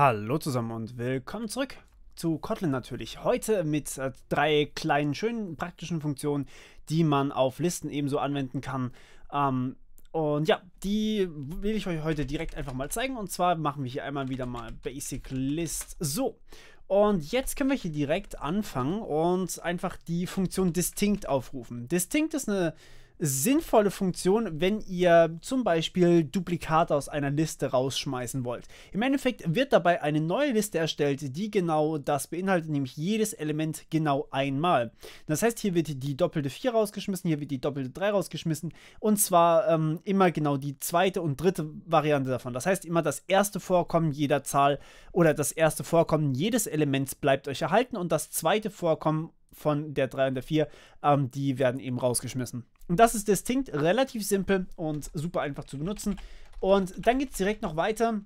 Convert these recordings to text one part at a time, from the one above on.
Hallo zusammen und willkommen zurück zu Kotlin natürlich. Heute mit äh, drei kleinen, schönen, praktischen Funktionen, die man auf Listen ebenso anwenden kann. Ähm, und ja, die will ich euch heute direkt einfach mal zeigen. Und zwar machen wir hier einmal wieder mal Basic List. So, und jetzt können wir hier direkt anfangen und einfach die Funktion Distinct aufrufen. Distinct ist eine sinnvolle Funktion, wenn ihr zum Beispiel Duplikate aus einer Liste rausschmeißen wollt. Im Endeffekt wird dabei eine neue Liste erstellt, die genau das beinhaltet, nämlich jedes Element genau einmal. Das heißt, hier wird die doppelte 4 rausgeschmissen, hier wird die doppelte 3 rausgeschmissen und zwar ähm, immer genau die zweite und dritte Variante davon. Das heißt, immer das erste Vorkommen jeder Zahl oder das erste Vorkommen jedes Elements bleibt euch erhalten und das zweite Vorkommen von der 3 und der 4, ähm, die werden eben rausgeschmissen. Und das ist Distinct, relativ simpel und super einfach zu benutzen. Und dann geht es direkt noch weiter.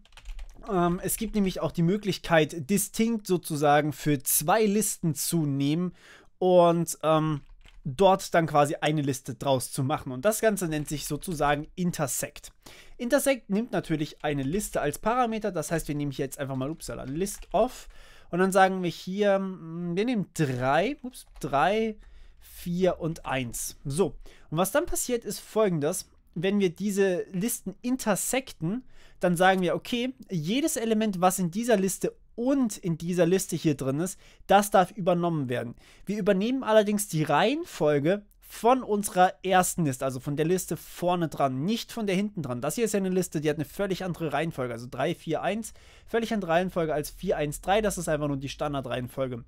Ähm, es gibt nämlich auch die Möglichkeit, Distinct sozusagen für zwei Listen zu nehmen und ähm, dort dann quasi eine Liste draus zu machen. Und das Ganze nennt sich sozusagen Intersect. Intersect nimmt natürlich eine Liste als Parameter. Das heißt, wir nehmen hier jetzt einfach mal, upsala, List of. Und dann sagen wir hier, mm, wir nehmen drei, ups, drei 4 und 1. So, und was dann passiert ist folgendes. Wenn wir diese Listen intersekten, dann sagen wir, okay, jedes Element, was in dieser Liste und in dieser Liste hier drin ist, das darf übernommen werden. Wir übernehmen allerdings die Reihenfolge von unserer ersten Liste, also von der Liste vorne dran, nicht von der hinten dran. Das hier ist ja eine Liste, die hat eine völlig andere Reihenfolge, also 3, 4, 1, völlig andere Reihenfolge als 4, 1, 3, das ist einfach nur die Standardreihenfolge.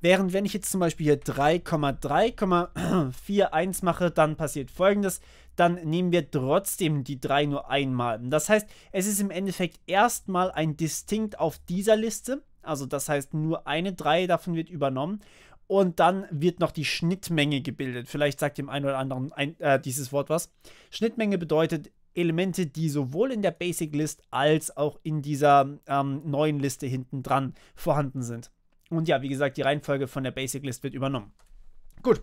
Während wenn ich jetzt zum Beispiel hier 3,3,41 mache, dann passiert folgendes, dann nehmen wir trotzdem die 3 nur einmal. Das heißt, es ist im Endeffekt erstmal ein Distinkt auf dieser Liste, also das heißt, nur eine 3 davon wird übernommen. Und dann wird noch die Schnittmenge gebildet. Vielleicht sagt dem einen oder anderen ein, äh, dieses Wort was. Schnittmenge bedeutet Elemente, die sowohl in der Basic List als auch in dieser ähm, neuen Liste hinten dran vorhanden sind. Und ja, wie gesagt, die Reihenfolge von der Basic List wird übernommen. Gut,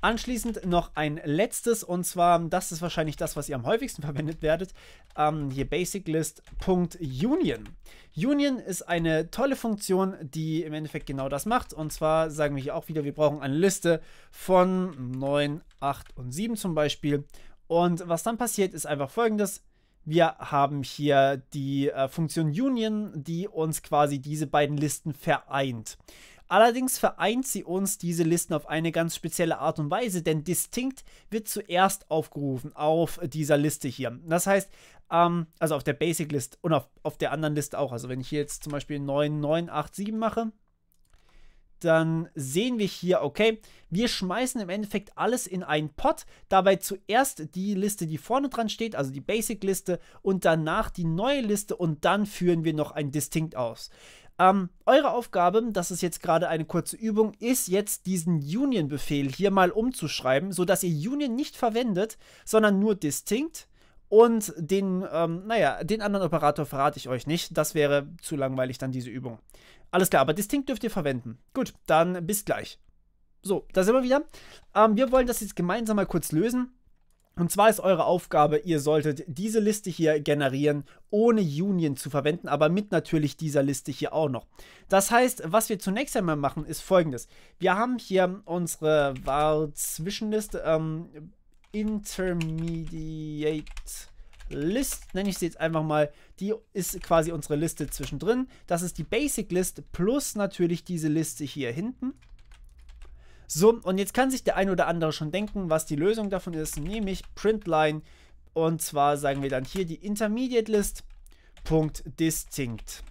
Anschließend noch ein letztes und zwar, das ist wahrscheinlich das, was ihr am häufigsten verwendet werdet, ähm, hier basiclist.union. Union ist eine tolle Funktion, die im Endeffekt genau das macht und zwar sagen wir hier auch wieder, wir brauchen eine Liste von 9, 8 und 7 zum Beispiel und was dann passiert ist einfach folgendes, wir haben hier die äh, Funktion Union, die uns quasi diese beiden Listen vereint. Allerdings vereint sie uns diese Listen auf eine ganz spezielle Art und Weise, denn distinkt wird zuerst aufgerufen auf dieser Liste hier. Das heißt, ähm, also auf der Basic List und auf, auf der anderen Liste auch. Also wenn ich hier jetzt zum Beispiel 9987 mache, dann sehen wir hier, okay, wir schmeißen im Endeffekt alles in einen Pot, dabei zuerst die Liste, die vorne dran steht, also die Basic-Liste und danach die neue Liste und dann führen wir noch ein Distinct aus. Ähm, eure Aufgabe, das ist jetzt gerade eine kurze Übung, ist jetzt diesen Union-Befehl hier mal umzuschreiben, sodass ihr Union nicht verwendet, sondern nur distinct. Und den, ähm, naja, den anderen Operator verrate ich euch nicht. Das wäre zu langweilig dann diese Übung. Alles klar, aber distinct dürft ihr verwenden. Gut, dann bis gleich. So, da sind wir wieder. Ähm, wir wollen das jetzt gemeinsam mal kurz lösen. Und zwar ist eure Aufgabe, ihr solltet diese Liste hier generieren, ohne Union zu verwenden, aber mit natürlich dieser Liste hier auch noch. Das heißt, was wir zunächst einmal machen, ist folgendes. Wir haben hier unsere Zwischenliste, ähm, Intermediate List, nenne ich sie jetzt einfach mal, die ist quasi unsere Liste zwischendrin. Das ist die Basic List plus natürlich diese Liste hier hinten. So, und jetzt kann sich der ein oder andere schon denken, was die Lösung davon ist, nämlich Printline. Und zwar sagen wir dann hier die Intermediate List. Distinct.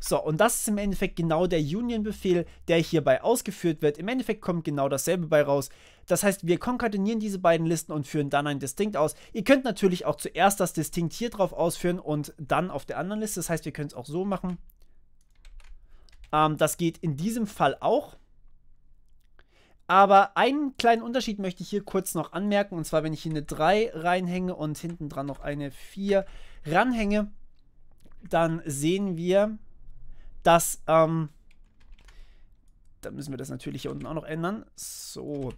So, und das ist im Endeffekt genau der Union-Befehl, der hierbei ausgeführt wird. Im Endeffekt kommt genau dasselbe bei raus. Das heißt, wir konkatenieren diese beiden Listen und führen dann ein Distinct aus. Ihr könnt natürlich auch zuerst das Distinct hier drauf ausführen und dann auf der anderen Liste. Das heißt, wir können es auch so machen. Ähm, das geht in diesem Fall auch. Aber einen kleinen Unterschied möchte ich hier kurz noch anmerken. Und zwar, wenn ich hier eine 3 reinhänge und hinten dran noch eine 4 ranhänge, dann sehen wir, dass, ähm, dann müssen wir das natürlich hier unten auch noch ändern. So,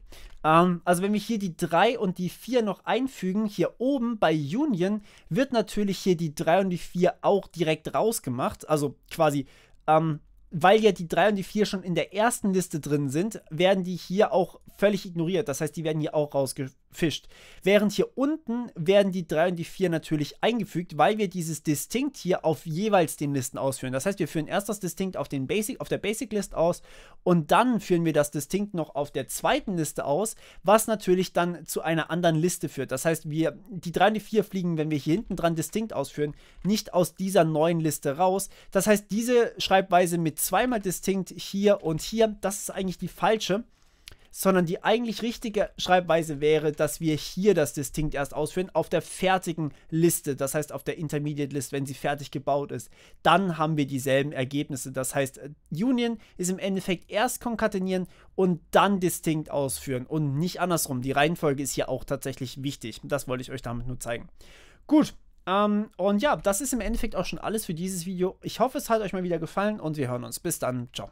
ähm, also wenn wir hier die 3 und die 4 noch einfügen, hier oben bei Union wird natürlich hier die 3 und die 4 auch direkt rausgemacht. Also quasi ähm, weil ja die 3 und die 4 schon in der ersten Liste drin sind, werden die hier auch völlig ignoriert. Das heißt, die werden hier auch rausgeschmissen fischt. Während hier unten werden die 3 und die 4 natürlich eingefügt, weil wir dieses Distinct hier auf jeweils den Listen ausführen. Das heißt, wir führen erst das Distinct auf, den Basic, auf der Basic List aus und dann führen wir das Distinct noch auf der zweiten Liste aus, was natürlich dann zu einer anderen Liste führt. Das heißt, wir, die 3 und die 4 fliegen, wenn wir hier hinten dran Distinct ausführen, nicht aus dieser neuen Liste raus. Das heißt, diese Schreibweise mit zweimal Distinct hier und hier, das ist eigentlich die falsche sondern die eigentlich richtige Schreibweise wäre, dass wir hier das Distinct erst ausführen, auf der fertigen Liste, das heißt auf der Intermediate List, wenn sie fertig gebaut ist, dann haben wir dieselben Ergebnisse. Das heißt, äh, Union ist im Endeffekt erst konkatenieren und dann Distinct ausführen und nicht andersrum. Die Reihenfolge ist hier auch tatsächlich wichtig. Das wollte ich euch damit nur zeigen. Gut, ähm, und ja, das ist im Endeffekt auch schon alles für dieses Video. Ich hoffe, es hat euch mal wieder gefallen und wir hören uns. Bis dann, ciao.